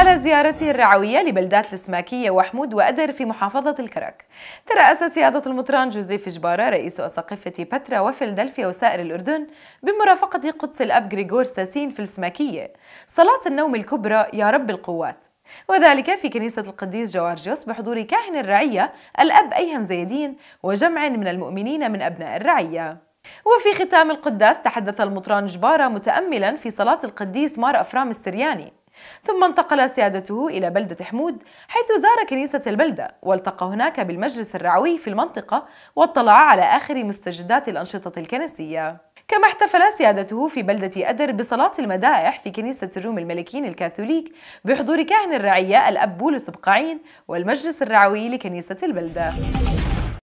خلال زيارته الرعوية لبلدات السماكية وحمود وأدر في محافظة الكرك ترأس سيادة المطران جوزيف جبارة رئيس أساقفة بترا وفلدلفيا وسائر الأردن بمرافقة قدس الأب غريغور ساسين في السماكية صلاة النوم الكبرى يا رب القوات وذلك في كنيسة القديس جوارجيوس بحضور كاهن الرعية الأب أيهم زيدين وجمع من المؤمنين من أبناء الرعية وفي ختام القداس تحدث المطران جبارة متأملا في صلاة القديس مار أفرام السرياني ثم انتقل سيادته إلى بلدة حمود حيث زار كنيسة البلدة والتقى هناك بالمجلس الرعوي في المنطقة واطلع على آخر مستجدات الأنشطة الكنسية كما احتفل سيادته في بلدة أدر بصلاة المدائح في كنيسة الروم الملكين الكاثوليك بحضور كاهن الرعية الأب بولس بقعين والمجلس الرعوي لكنيسة البلدة